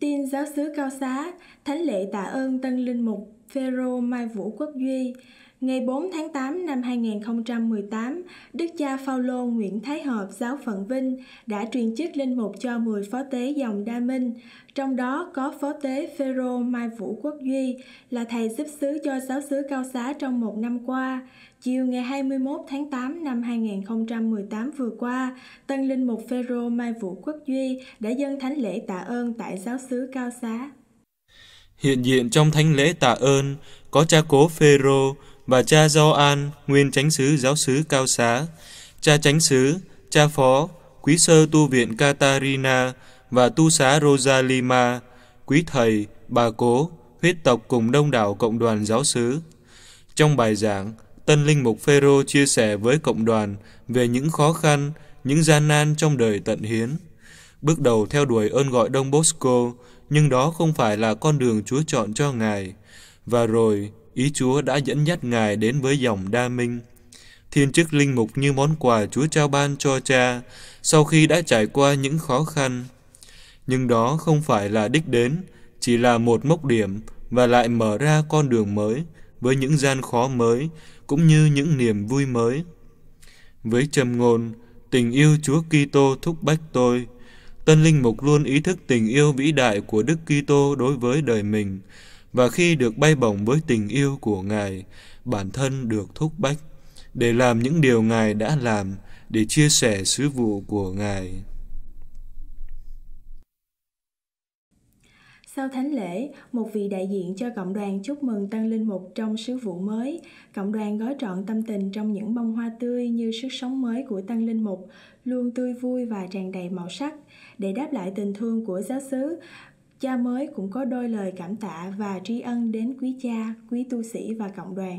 Tin giáo xứ cao xá, thánh lễ tạ ơn tân linh mục Phêrô Mai Vũ Quốc Duy. Ngày 4 tháng 8 năm 2018, Đức cha Phaolô Nguyễn Thái Hợp giáo phận Vinh đã truyền chức linh mục cho 10 phó tế dòng Đa Minh, trong đó có phó tế Phêrô Mai Vũ Quốc Duy là thầy giúp xứ cho giáo xứ Cao Xá trong một năm qua. Chiều ngày 21 tháng 8 năm 2018 vừa qua, tân linh mục Phêrô Mai Vũ Quốc Duy đã dâng thánh lễ tạ ơn tại giáo xứ Cao Xá. Hiện diện trong thánh lễ tạ ơn có cha cố Phêrô và cha gioan nguyên chánh sứ giáo sứ Cao Xá, cha chánh sứ, cha phó, quý sơ tu viện Katarina và tu xá Rosalima, quý thầy, bà cố, huyết tộc cùng đông đảo cộng đoàn giáo sứ. Trong bài giảng, Tân Linh Mục Phêrô chia sẻ với cộng đoàn về những khó khăn, những gian nan trong đời tận hiến bước đầu theo đuổi ơn gọi Đông Bosco, nhưng đó không phải là con đường Chúa chọn cho Ngài. Và rồi, ý Chúa đã dẫn dắt Ngài đến với dòng đa minh. Thiên chức linh mục như món quà Chúa trao ban cho cha sau khi đã trải qua những khó khăn. Nhưng đó không phải là đích đến, chỉ là một mốc điểm và lại mở ra con đường mới với những gian khó mới cũng như những niềm vui mới. Với trầm ngôn, tình yêu Chúa Kitô thúc bách tôi Tân Linh Mục luôn ý thức tình yêu vĩ đại của Đức Kitô đối với đời mình, và khi được bay bổng với tình yêu của Ngài, bản thân được thúc bách để làm những điều Ngài đã làm để chia sẻ sứ vụ của Ngài. Sau thánh lễ, một vị đại diện cho cộng đoàn chúc mừng tăng linh mục trong sứ vụ mới. Cộng đoàn gói trọn tâm tình trong những bông hoa tươi như sức sống mới của tăng linh mục, luôn tươi vui và tràn đầy màu sắc. Để đáp lại tình thương của giáo xứ, cha mới cũng có đôi lời cảm tạ và tri ân đến quý cha, quý tu sĩ và cộng đoàn.